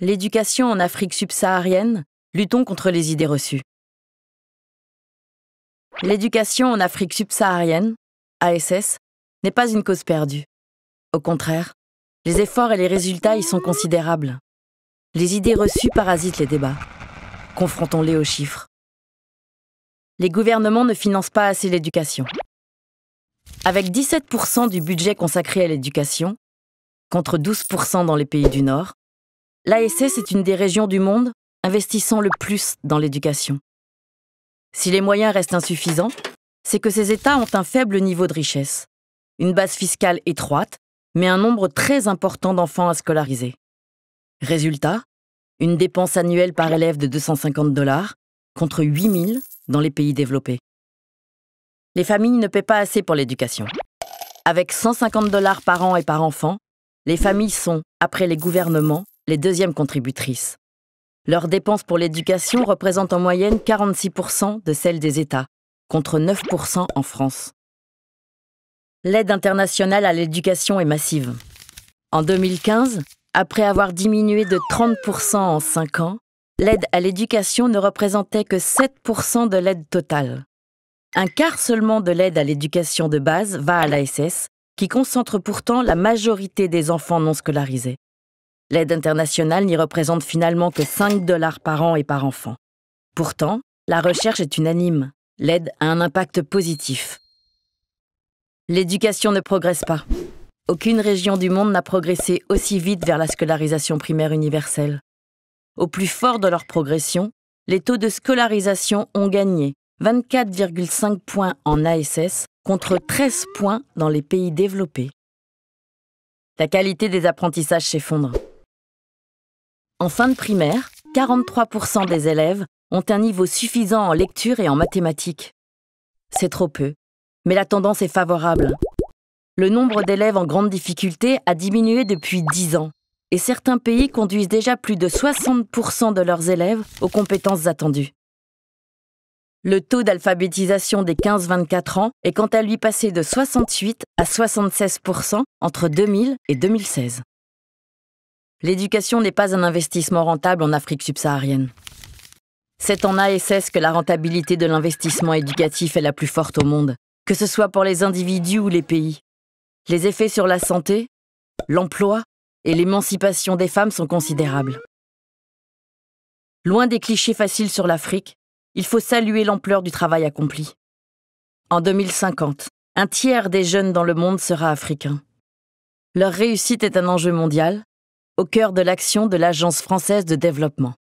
l'éducation en Afrique subsaharienne, luttons contre les idées reçues. L'éducation en Afrique subsaharienne, ASS, n'est pas une cause perdue. Au contraire, les efforts et les résultats y sont considérables. Les idées reçues parasitent les débats. Confrontons-les aux chiffres. Les gouvernements ne financent pas assez l'éducation. Avec 17% du budget consacré à l'éducation, contre 12% dans les pays du Nord, L'ASS est une des régions du monde investissant le plus dans l'éducation. Si les moyens restent insuffisants, c'est que ces États ont un faible niveau de richesse, une base fiscale étroite, mais un nombre très important d'enfants à scolariser. Résultat, une dépense annuelle par élève de 250 dollars contre 8000 dans les pays développés. Les familles ne paient pas assez pour l'éducation. Avec 150 dollars par an et par enfant, les familles sont, après les gouvernements, les deuxièmes contributrices. Leurs dépenses pour l'éducation représentent en moyenne 46% de celles des États, contre 9% en France. L'aide internationale à l'éducation est massive. En 2015, après avoir diminué de 30% en 5 ans, l'aide à l'éducation ne représentait que 7% de l'aide totale. Un quart seulement de l'aide à l'éducation de base va à l'ASS, qui concentre pourtant la majorité des enfants non scolarisés. L'aide internationale n'y représente finalement que 5 dollars par an et par enfant. Pourtant, la recherche est unanime. L'aide a un impact positif. L'éducation ne progresse pas. Aucune région du monde n'a progressé aussi vite vers la scolarisation primaire universelle. Au plus fort de leur progression, les taux de scolarisation ont gagné 24,5 points en ASS contre 13 points dans les pays développés. La qualité des apprentissages s'effondre. En fin de primaire, 43% des élèves ont un niveau suffisant en lecture et en mathématiques. C'est trop peu, mais la tendance est favorable. Le nombre d'élèves en grande difficulté a diminué depuis 10 ans, et certains pays conduisent déjà plus de 60% de leurs élèves aux compétences attendues. Le taux d'alphabétisation des 15-24 ans est quant à lui passé de 68 à 76% entre 2000 et 2016. L'éducation n'est pas un investissement rentable en Afrique subsaharienne. C'est en ASS que la rentabilité de l'investissement éducatif est la plus forte au monde, que ce soit pour les individus ou les pays. Les effets sur la santé, l'emploi et l'émancipation des femmes sont considérables. Loin des clichés faciles sur l'Afrique, il faut saluer l'ampleur du travail accompli. En 2050, un tiers des jeunes dans le monde sera africain. Leur réussite est un enjeu mondial, au cœur de l'action de l'Agence française de développement.